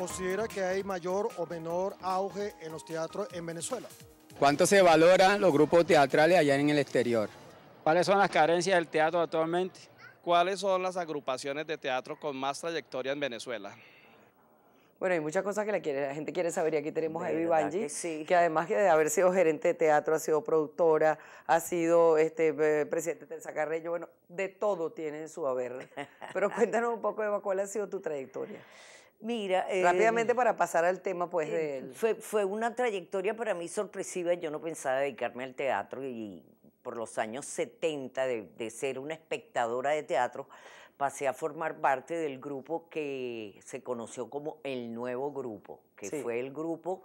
considera que hay mayor o menor auge en los teatros en Venezuela? ¿Cuánto se valoran los grupos teatrales allá en el exterior? ¿Cuáles son las carencias del teatro actualmente? ¿Cuáles son las agrupaciones de teatro con más trayectoria en Venezuela? Bueno, hay muchas cosas que la, quiere, la gente quiere saber aquí tenemos a Evi Banji, que, además de haber sido gerente de teatro, ha sido productora, ha sido este, eh, presidente del Sacarreño, bueno, de todo tiene su haber. Pero cuéntanos un poco, Eva, cuál ha sido tu trayectoria. Mira, rápidamente em, para pasar al tema pues em, Fue, una trayectoria para mí sorpresiva, yo no pensaba dedicarme al teatro y por los años 70 de, ser una espectadora de teatro pasé a formar parte del grupo que se conoció como el nuevo grupo, que fue el grupo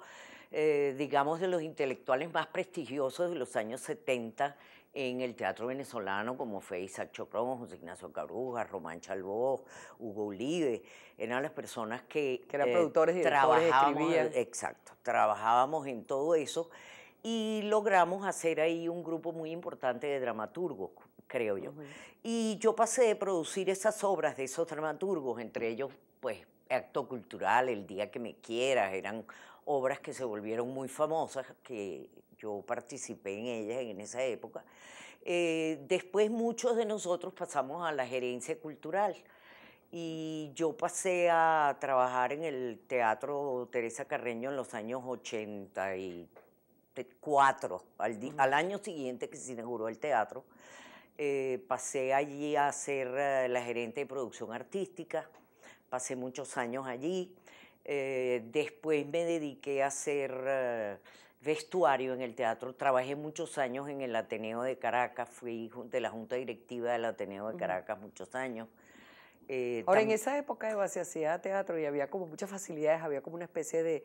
eh, digamos, de los intelectuales más prestigiosos de los años 70 en el teatro venezolano, como fue Isaac José Ignacio Caruja, Román Chalbó, Hugo Ulibe eran las personas que, eran eh, productores trabajábamos, exacto, trabajábamos en todo eso y logramos hacer ahí un grupo muy importante de dramaturgos, creo yo. Y yo pasé de producir esas obras de esos dramaturgos, entre ellos, pues, acto cultural, el día que me quieras, eran obras que se volvieron muy famosas, que yo participé en ellas en esa época. Eh, después muchos de nosotros pasamos a la gerencia cultural y yo pasé a trabajar en el Teatro Teresa Carreño en los años 84, al, al año siguiente que se inauguró el teatro. Eh, pasé allí a ser eh, la gerente de producción artística, pasé muchos años allí. Eh, después me dediqué a hacer eh, vestuario en el teatro. Trabajé muchos años en el Ateneo de Caracas, fui de la junta directiva del Ateneo de Caracas muchos años. Eh, Ahora, en esa época de se hacía teatro y había como muchas facilidades, había como una especie de,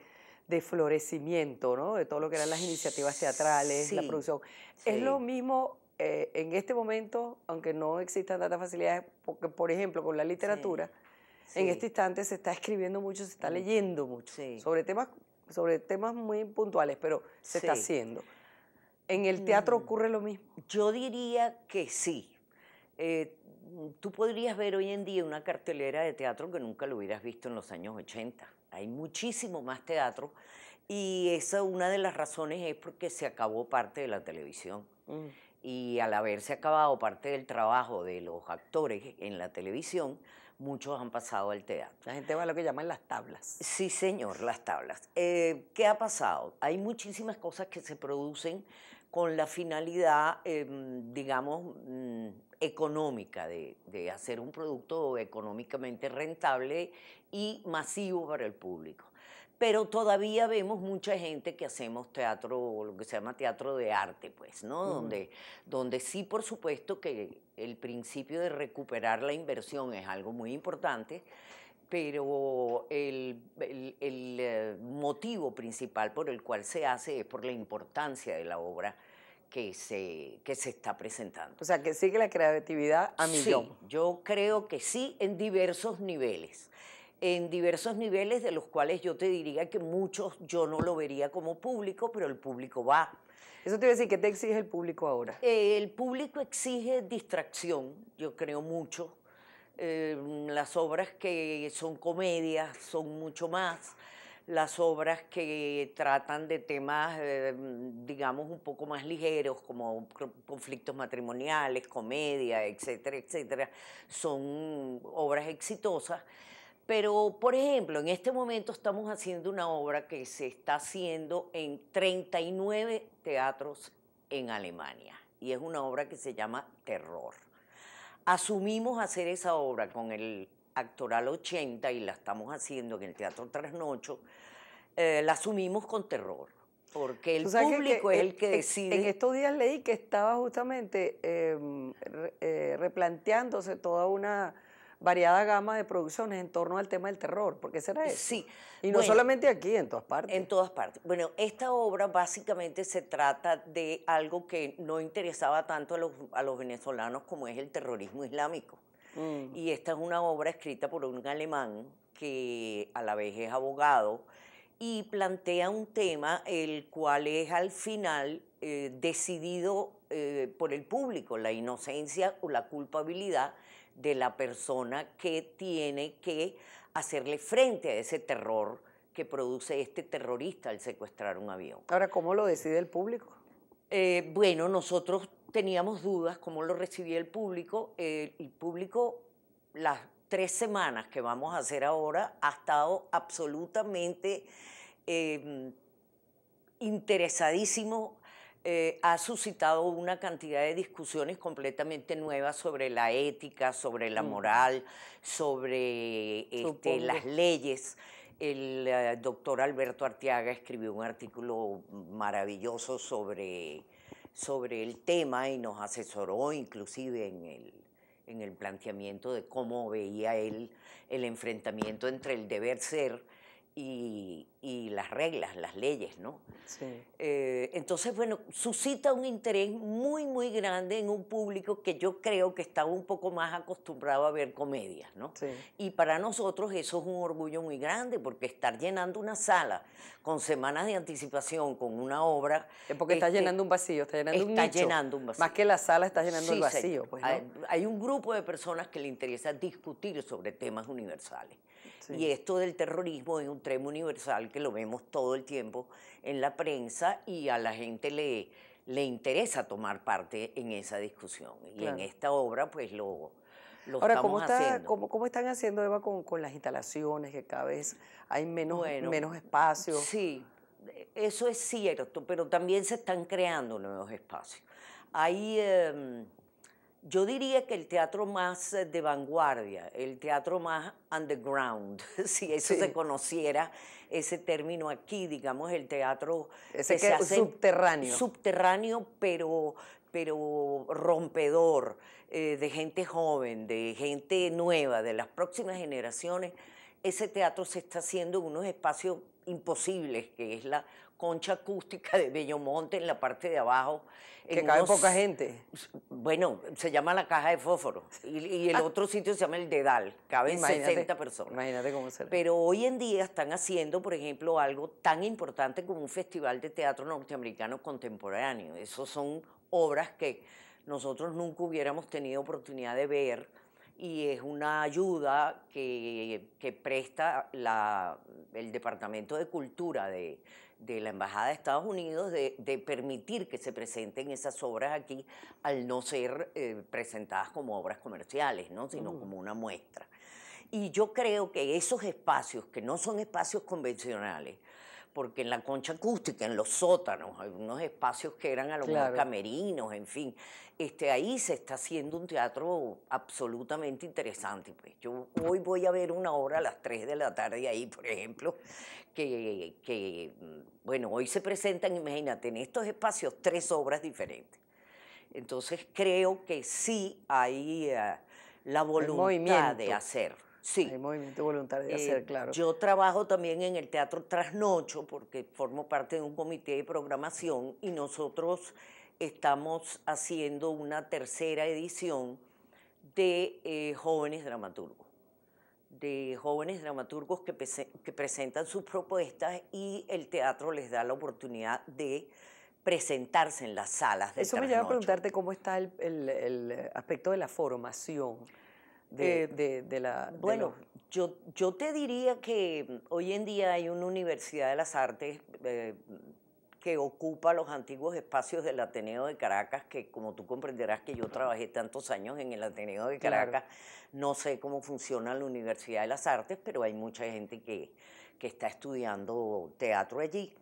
florecimiento, ¿no? De todo lo que eran las iniciativas teatrales, la producción. Es lo mismo en este momento, aunque no existan tantas facilidades, porque, por ejemplo, con la literatura en este instante se está escribiendo mucho, se está mm. leyendo mucho sobre, temas, sobre temas muy puntuales, pero se está haciendo. ¿En el teatro mm. ocurre lo mismo? Yo diría que sí. Eh, tú podrías ver hoy en día una cartelera de teatro que nunca lo hubieras visto en los años 80. Hay muchísimo más teatro y esa una de las razones es porque se acabó parte de la televisión. Mm. Y al haberse acabado parte del trabajo de los actores en la televisión, muchos han pasado al teatro. La gente va a lo que llaman las tablas. Sí, señor, las tablas. Eh, ¿Qué ha pasado? Hay muchísimas cosas que se producen con la finalidad, em, digamos, mm, económica, de hacer un producto económicamente rentable y masivo para el público pero todavía vemos mucha gente que hacemos teatro, lo que se llama teatro de arte, pues, ¿no? donde, donde sí, por supuesto, que el principio de recuperar la inversión es algo muy importante, pero el, eh, motivo principal por el cual se hace es por la importancia de la obra que se, que se está presentando. O sea, que sigue la creatividad a millón. Sí, yo creo que sí en diversos niveles en diversos niveles de los cuales yo te diría que muchos yo no lo vería como público, pero el público va. Eso te iba a decir, ¿qué te exige el público ahora? el público exige distracción, yo creo mucho. Eh, las obras que son comedias son mucho más. Las obras que tratan de temas, eh, digamos, un poco más ligeros, como conflictos matrimoniales, comedia, etcétera, etcétera, son obras exitosas. Pero, por ejemplo, en este momento estamos haciendo una obra que se está haciendo en 39 teatros en Alemania y es una obra que se llama Terror. Asumimos hacer esa obra con el actoral 80 y la estamos haciendo en el Teatro Trasnocho, eh, la asumimos con terror. Porque el público es el que decide. En estos días leí que estaba justamente em, eh, replanteándose toda una, variada gama de producciones en torno al tema del terror, porque será eso. Sí. Y no solamente aquí, en todas partes. En todas partes. Bueno, esta obra básicamente se trata de algo que no interesaba tanto a los, venezolanos como es el terrorismo islámico. Mm. Y esta es una obra escrita por un alemán que a la vez es abogado y plantea un tema el cual es al final eh, decidido eh, por el público, la inocencia o la culpabilidad de la persona que tiene que hacerle frente a ese terror que produce este terrorista al secuestrar un avión. Ahora, ¿cómo lo decide el público? Eh, bueno, nosotros teníamos dudas cómo lo recibía el público. Eh, el público, las tres semanas que vamos a hacer ahora, ha estado absolutamente interesadísimo eh, ha suscitado una cantidad de discusiones completamente nuevas sobre la ética, sobre la mm. moral, sobre este, las leyes. El eh, doctor Alberto Arteaga escribió un artículo maravilloso sobre, el tema y nos asesoró inclusive en el, en el planteamiento de cómo veía él el enfrentamiento entre el deber ser y, las reglas, las leyes, ¿no? Sí. Eh, entonces, bueno, suscita un interés muy, muy grande en un público que yo creo que está un poco más acostumbrado a ver comedias, ¿no? Sí. Y para nosotros eso es un orgullo muy grande, porque estar llenando una sala con semanas de anticipación, con una obra... Es porque está este, llenando un vacío, está llenando un nicho. llenando un vacío. Más que la sala está llenando un el vacío. Pues, hay, hay un grupo de personas que le interesa discutir sobre temas universales. Y esto del terrorismo es un tema universal que lo vemos todo el tiempo en la prensa y a la gente le, le interesa tomar parte en esa discusión. Y en esta obra, pues lo, lo Ahora, ¿cómo está, ¿cómo, ¿cómo, están haciendo, Eva, con, con, las instalaciones que cada vez hay menos, menos espacio? Sí, e, eso es cierto, pero también se están creando nuevos espacios. Hay. Em, yo diría que el teatro más eh, de vanguardia, el teatro más underground, si eso se conociera, ese término aquí, digamos, el teatro ese subterráneo. Subterráneo, pero, pero rompedor, eh, de gente joven, de gente nueva, de las próximas generaciones. Ese teatro se está haciendo en unos espacios imposibles, que es la concha acústica de Bellomonte en la parte de abajo. Que cabe poca gente. Bueno, se llama la caja de fósforo y, el ah. otro sitio se llama el Dedal, caben 60 personas. Imagínate cómo será. Pero hoy en día están haciendo, por ejemplo, algo tan importante como un festival de teatro norteamericano contemporáneo. Esas son obras que nosotros nunca hubiéramos tenido oportunidad de ver y es una ayuda que, presta el Departamento de Cultura de, de la Embajada de Estados Unidos de, permitir que se presenten esas obras aquí al no ser eh, presentadas como obras comerciales, ¿no? sino mm. como una muestra. Y yo creo que esos espacios, que no son espacios convencionales, porque en la concha acústica, en los sótanos, hay unos espacios que eran a lo mejor camerinos, en fin, este, ahí se está haciendo un teatro absolutamente interesante. Pues. Yo hoy voy a ver una obra a las 3 de la tarde ahí, por ejemplo, que, bueno, hoy se presentan, imagínate, en estos espacios tres obras diferentes. Entonces creo que sí hay eh, la voluntad de hacer. Sí. Hay movimiento voluntario de hacer, eh, claro. Yo trabajo también en el Teatro Trasnocho porque formo parte de un comité de programación y nosotros estamos haciendo una tercera edición de eh, jóvenes dramaturgos, de jóvenes dramaturgos que, presentan sus propuestas y el teatro les da la oportunidad de presentarse en las salas de Eso me lleva a preguntarte cómo está el, el aspecto de la formación eh, de, la... Bueno, yo, te diría que hoy en día hay una Universidad de las Artes eh, que ocupa los antiguos espacios del Ateneo de Caracas, que como tú comprenderás que yo trabajé tantos años en el Ateneo de Caracas, no sé cómo funciona la Universidad de las Artes, pero hay mucha gente que, que está estudiando teatro allí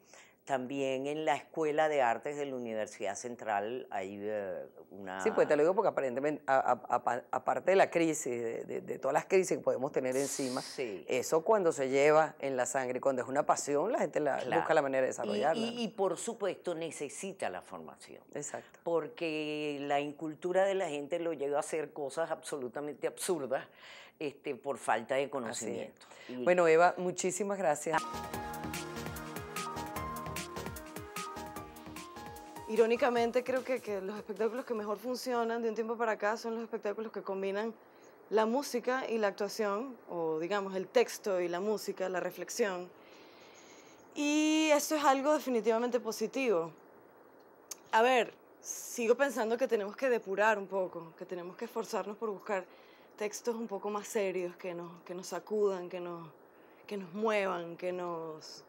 también en la Escuela de Artes de la Universidad Central hay una... Eh, sí, pues te lo digo porque aparentemente, aparte de la crisis, de, todas las crisis que podemos tener encima, eso cuando se lleva en la sangre, cuando es una pasión, la gente la, busca la manera de desarrollarla. Y, por supuesto necesita la formación. Exacto. Porque la incultura de la gente lo lleva a hacer cosas absolutamente absurdas este, por falta de conocimiento. Bueno, Eva, muchísimas gracias. Irónicamente creo que, los espectáculos que mejor funcionan de un tiempo para acá son los espectáculos que combinan la música y la actuación, o digamos el texto y la música, la reflexión. Y eso es algo definitivamente positivo. A ver, sigo pensando que tenemos que depurar un poco, que tenemos que esforzarnos por buscar textos un poco más serios, que nos, que nos sacudan, que nos, que nos muevan, que nos,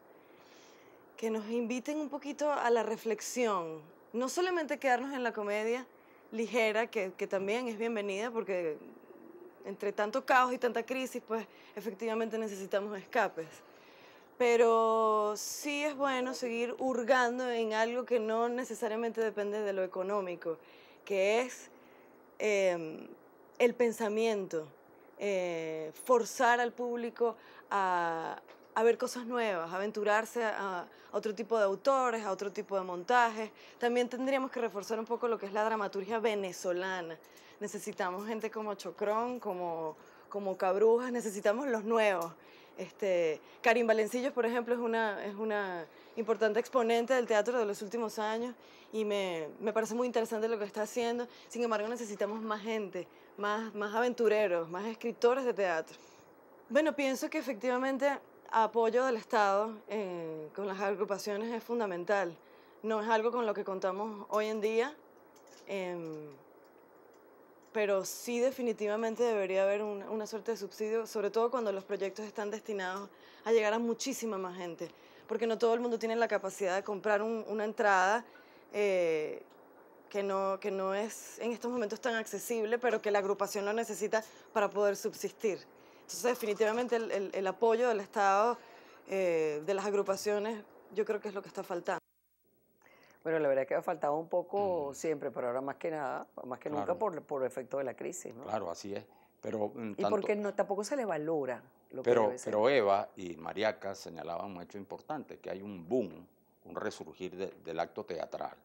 que nos inviten un poquito a la reflexión. No solamente quedarnos en la comedia ligera, que, también es bienvenida, porque entre tanto caos y tanta crisis, pues efectivamente necesitamos escapes. Pero sí es bueno seguir hurgando en algo que no necesariamente depende de lo económico, que es em, el pensamiento, eh, forzar al público a, a ver cosas nuevas, aventurarse a otro tipo de autores, a otro tipo de montajes. También tendríamos que reforzar un poco lo que es la dramaturgia venezolana. Necesitamos gente como Chocrón, como, como Cabrujas, necesitamos los nuevos. Este, Karim Valencillos, por ejemplo, es una, es una importante exponente del teatro de los últimos años y me, me, parece muy interesante lo que está haciendo. Sin embargo, necesitamos más gente, más, más aventureros, más escritores de teatro. Bueno, pienso que efectivamente apoyo del Estado eh, con las agrupaciones es fundamental. No es algo con lo que contamos hoy en día, em, pero sí definitivamente debería haber una, una suerte de subsidio, sobre todo cuando los proyectos están destinados a llegar a muchísima más gente, porque no todo el mundo tiene la capacidad de comprar una entrada. Eh, que no, que no es en estos momentos tan accesible, pero que la agrupación lo necesita para poder subsistir. Entonces, definitivamente el, apoyo del Estado, eh, de las agrupaciones, yo creo que es lo que está faltando. Bueno, la verdad es que ha faltado un poco mm. siempre, pero ahora más que nada, más que nunca por, por efecto de la crisis, Claro, así es. Pero, mm, y porque tampoco se le valora lo pero, que Pero Eva y Mariaca señalaban un hecho importante, que hay un boom, un resurgir del acto teatral.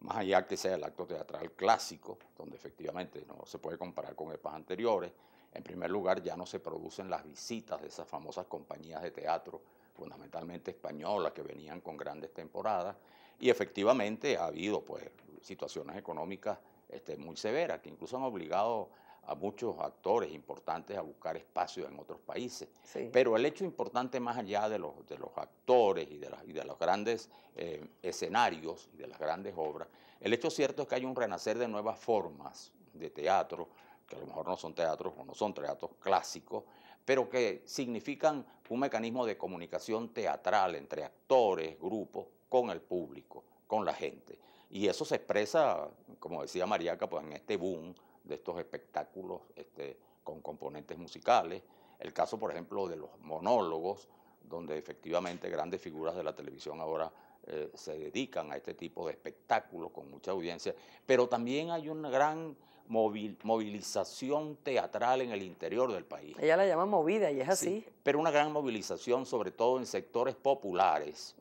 Más allá que sea el acto teatral clásico, donde efectivamente no se puede comparar con épocas anteriores, en primer lugar, ya no se producen las visitas de esas famosas compañías de teatro, fundamentalmente españolas, que venían con grandes temporadas. Y efectivamente ha habido pues, situaciones económicas este, muy severas, que incluso han obligado a muchos actores importantes a buscar espacio en otros países. Pero el hecho importante más allá de los, de los actores y de, y de los grandes eh, escenarios y de las grandes obras, el hecho cierto es que hay un renacer de nuevas formas de teatro que a lo mejor no son teatros o no son teatros clásicos, pero que significan un mecanismo de comunicación teatral entre actores, grupos, con el público, con la gente. Y eso se expresa, como decía Mariaca, pues en este boom de estos espectáculos este, con componentes musicales. El caso, por ejemplo, de los monólogos, donde efectivamente grandes figuras de la televisión ahora eh, se dedican a este tipo de espectáculos con mucha audiencia, pero también hay una gran movilización teatral en el interior del país. Ella la llama movida y es así. pero una gran movilización, sobre todo en sectores populares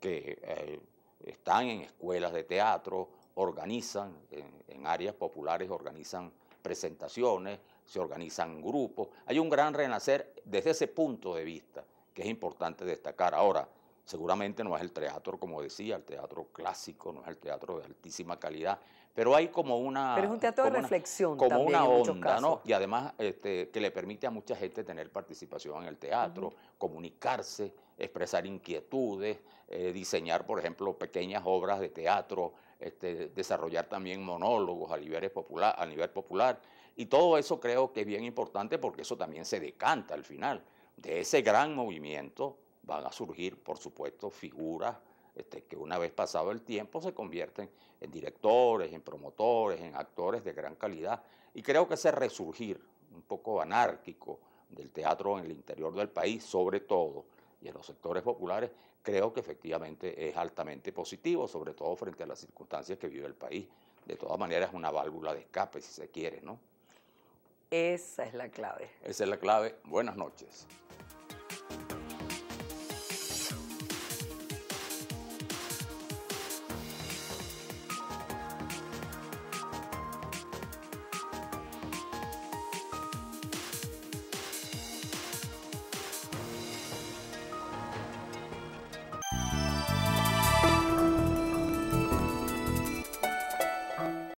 que eh, están en escuelas de teatro, organizan, en áreas populares organizan presentaciones, se organizan grupos. Hay un gran renacer desde ese punto de vista que es importante destacar. Ahora, seguramente no es el teatro, como decía, el teatro clásico, no es el teatro de altísima calidad, pero hay como una... Pero es un teatro de reflexión. como una onda, ¿no? Y además este, que le permite a mucha gente tener participación en el teatro, comunicarse, expresar inquietudes, eh, diseñar, por ejemplo, pequeñas obras de teatro, este, desarrollar también monólogos a, nivel popular, a nivel popular. Y todo eso creo que es bien importante porque eso también se decanta al final. De ese gran movimiento van a surgir, por supuesto, figuras este, que una vez pasado el tiempo se convierten en directores, en promotores, en actores de gran calidad. Y creo que ese resurgir un poco anárquico del teatro en el interior del país, sobre todo, y en los sectores populares, creo que efectivamente es altamente positivo, sobre todo frente a las circunstancias que vive el país. De todas maneras, es una válvula de escape, si se quiere, ¿no? Esa es la clave. Esa es la clave. Buenas noches.